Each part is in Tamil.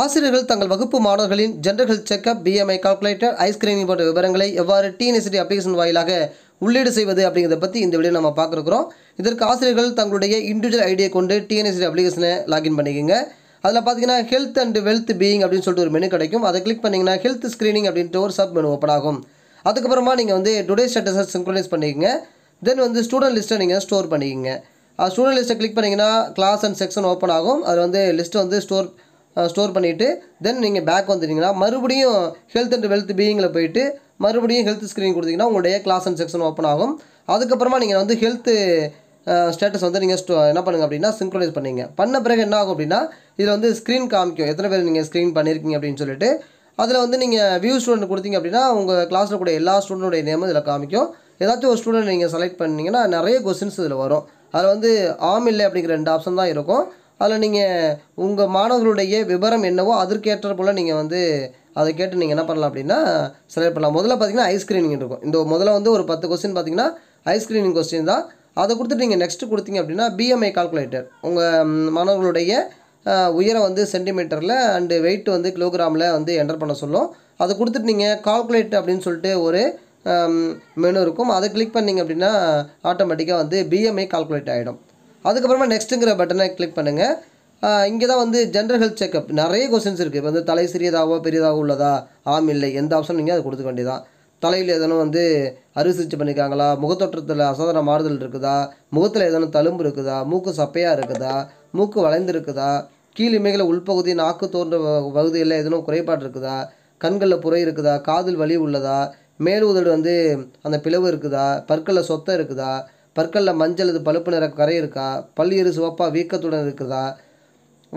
ஆசிரியர்கள் தங்கள் வகுப்பு மாணவர்களின் general checkup BMI calculator eye screening போன்ற விவரங்களை எவ்வாறு டிஎன்எஸ்டி அப்ளிகேஷன் வாயிலாக உள்ளீடு செய்வது அப்படிங்கிறத பற்றி இந்த வீடியோ நம்ம பார்க்குறோம் இதற்கு ஆசிரியர்கள் தங்களுடைய இண்டிவிஜுவல் ஐடியை கொண்டு டிஎன்எஸ்டி அப்ளிகேஷனை லாகின் பண்ணிக்கோங்க அதில் பார்த்தீங்கன்னா ஹெல்த் அண்ட் வெல்த் பீயிங் அப்படின்னு சொல்லிட்டு ஒரு மெனு கிடைக்கும் அதை கிளிக் பண்ணிங்கன்னா ஹெல்த் ஸ்க்ரீனிங் அப்படின்ற ஒரு சப் மெனு ஓப்பன் ஆகும் அதுக்கப்புறமா நீங்கள் வந்து டுடே ஸ்டேட்டஸை சிங்க்ரனைஸ் பண்ணிக்கோங்க தென் வந்து ஸ்டூடெண்ட் லிஸ்ட்டை நீங்கள் ஸ்டோர் பண்ணிக்கோங்க ஸ்டூடெண்ட் லிஸ்ட்டை கிளிக் பண்ணிங்கன்னா கிளாஸ் அண்ட் செக்ஷன் ஓப்பன் ஆகும் அதில் வந்து லிஸ்ட்டு வந்து ஸ்டோர் ஸ்டோர் பண்ணிவிட்டு தென் நீங்கள் பேக் வந்துட்டீங்கன்னா மறுபடியும் ஹெல்த் அண்ட் வெல்த் பீயிங்கில் போயிட்டு மறுபடியும் ஹெல்த் ஸ்க்ரீன் கொடுத்தீங்கன்னா உங்களுடைய கிளாஸ் அண்ட் செக்ஷன் ஓப்பன் ஆகும் அதுக்கப்புறமா நீங்கள் வந்து ஹெல்த்து ஸ்டேட்டஸ் வந்து நீங்கள் ஸ்டோ என்ன பண்ணுங்கள் அப்படின்னா சிங்க்ரனைஸ் பண்ணிங்க பண்ண பிறகு என்ன ஆகும் அப்படின்னா இதில் வந்து ஸ்க்ரீன் காமிக்கும் எத்தனை பேர் நீங்கள் ஸ்க்ரீன் பண்ணியிருக்கீங்க அப்படின்னு சொல்லிட்டு அதில் வந்து நீங்கள் வியூ ஸ்டூடெண்ட் கொடுத்தீங்க அப்படின்னா உங்கள் கிளாஸில் கூட எல்லா ஸ்டூடெண்ட்டுடைய நேமும் இதில் காமிக்கும் ஏதாச்சும் ஒரு ஸ்டூடெண்ட் நீங்கள் செலக்ட் பண்ணிங்கன்னா நிறைய கொஸ்டின்ஸ் இதில் வரும் அதில் வந்து ஆம் இல்லை அப்படிங்கிற ரெண்டு ஆப்ஷன் தான் இருக்கும் அதில் நீங்கள் உங்கள் மாணவர்களுடைய விவரம் என்னவோ அதற்கேற்ற போல் நீங்கள் வந்து அதை கேட்டு நீங்கள் என்ன பண்ணலாம் அப்படின்னா செலக்ட் பண்ணலாம் முதல்ல பார்த்தீங்கன்னா ஐஸ்கிரீனிங் இருக்கும் இந்த முதல்ல வந்து ஒரு பத்து கொஸ்டின் பார்த்தீங்கன்னா ஐஸ்கிரீனிங் கொஸ்டின் தான் அதை கொடுத்துட்டு நீங்கள் நெக்ஸ்ட்டு கொடுத்தீங்க அப்படின்னா பிஎம்ஐ கால்குலேட்டர் உங்கள் மாணவர்களுடைய உயரம் வந்து சென்டிமீட்டரில் அண்டு வெயிட் வந்து கிலோகிராமில் வந்து என்டர் பண்ண சொல்லும் அதை கொடுத்துட்டு நீங்கள் கால்குலேட் அப்படின்னு சொல்லிட்டு ஒரு மெனு இருக்கும் அதை கிளிக் பண்ணிங்க அப்படின்னா ஆட்டோமேட்டிக்காக வந்து பிஎம்ஐ கால்குலேட் ஆகிடும் அதுக்கப்புறமா நெக்ஸ்ட்டுங்கிற பட்டனை கிளிக் பண்ணுங்கள் இங்கே தான் வந்து ஜென்ரல் ஹெல்த் செக்அப் நிறைய கொஸ்டின்ஸ் இருக்குது இப்போ வந்து தலை சிறியதாகவோ பெரியதாகவோ உள்ளதா ஆம் இல்லை எந்த ஆப்ஷன் நீங்கள் அதை கொடுத்துக்க வேண்டியதான் தலையில் எதனும் வந்து அறுவை சிகிச்சை பண்ணிக்காங்களா முகத்தோற்றத்தில் அசாதாரண மாறுதல் இருக்குதா முகத்தில் எதனும் தழும்பு இருக்குதா மூக்கு சப்பையாக இருக்குதா மூக்கு வளைந்திருக்குதா கீழிமைகளை உள்பகுதி நாக்கு தோன்ற பகுதியில் எதனும் குறைபாடு இருக்குதா கண்களில் புறை இருக்குதா காதில் வலி உள்ளதா மேல் உதடு வந்து அந்த பிளவு இருக்குதா பற்களில் சொத்தை இருக்குதா பற்களில் மஞ்சள் இது பழுப்பு நிற கரை இருக்கா இரு சிவப்பாக வீக்கத்துடன் இருக்குதா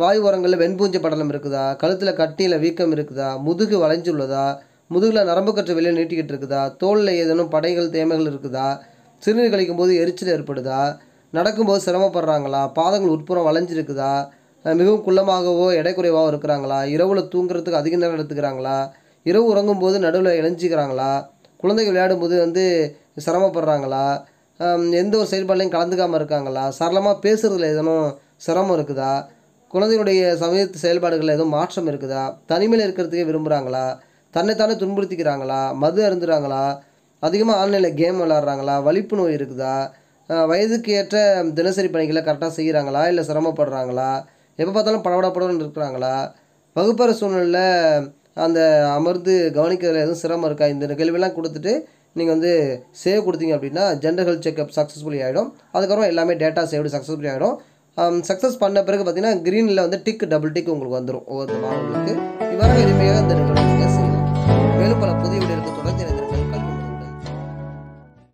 வாய் உரங்களில் வெண்பூஞ்சி படலம் இருக்குதா கழுத்தில் கட்டியில் வீக்கம் இருக்குதா முதுகு வளைஞ்சுள்ளதா முதுகில் நரம்பு கற்று வெளியில் நீட்டிக்கிட்டு இருக்குதா தோளில் ஏதேனும் படைகள் தேமைகள் இருக்குதா சிறுநீர் கழிக்கும் போது எரிச்சல் ஏற்படுதா நடக்கும்போது சிரமப்படுறாங்களா பாதங்கள் உட்புறம் வளைஞ்சிருக்குதா மிகவும் குள்ளமாகவோ எடை குறைவாக இருக்கிறாங்களா இரவில் தூங்குறதுக்கு அதிக நேரம் எடுத்துக்கிறாங்களா இரவு உறங்கும்போது நடுவில் இணைஞ்சிக்கிறாங்களா குழந்தைகள் விளையாடும்போது வந்து சிரமப்படுறாங்களா எந்த ஒரு செயல்பாடுலையும் கலந்துக்காமல் இருக்காங்களா சரளமாக பேசுகிறதுல எதனும் சிரமம் இருக்குதா குழந்தைகளுடைய சமய செயல்பாடுகளில் எதுவும் மாற்றம் இருக்குதா தனிமையில் இருக்கிறதுக்கே விரும்புகிறாங்களா தன்னைத்தானே துன்புறுத்திக்கிறாங்களா மது அருந்துறாங்களா அதிகமாக ஆன்லைனில் கேம் விளாட்றாங்களா வலிப்பு நோய் இருக்குதா வயதுக்கு ஏற்ற தினசரி பணிகளை கரெக்டாக செய்கிறாங்களா இல்லை சிரமப்படுறாங்களா எப்போ பார்த்தாலும் படபடப்படன்னு இருக்கிறாங்களா வகுப்பறை சூழ்நிலையில் அந்த அமர்ந்து கவனிக்கிறதுல எதுவும் சிரமம் இருக்கா இந்த கேள்வியெல்லாம் கொடுத்துட்டு நீங்கள் வந்து சேவ் கொடுத்தீங்க அப்படின்னா ஜென்ரல் ஹெல்த் செக்அப் சக்ஸஸ்ஃபுல்லி ஆகிடும் அதுக்கப்புறம் எல்லாமே டேட்டா சேவ்டு சக்ஸஸ்ஃபுல்லி ஆகிடும் சக்ஸஸ் பண்ண பிறகு பார்த்தீங்கன்னா க்ரீனில் வந்து டிக் டபுள் டிக் உங்களுக்கு வந்துடும் ஒவ்வொரு மாணவர்களுக்கு இவ்வாறு இனிமையாக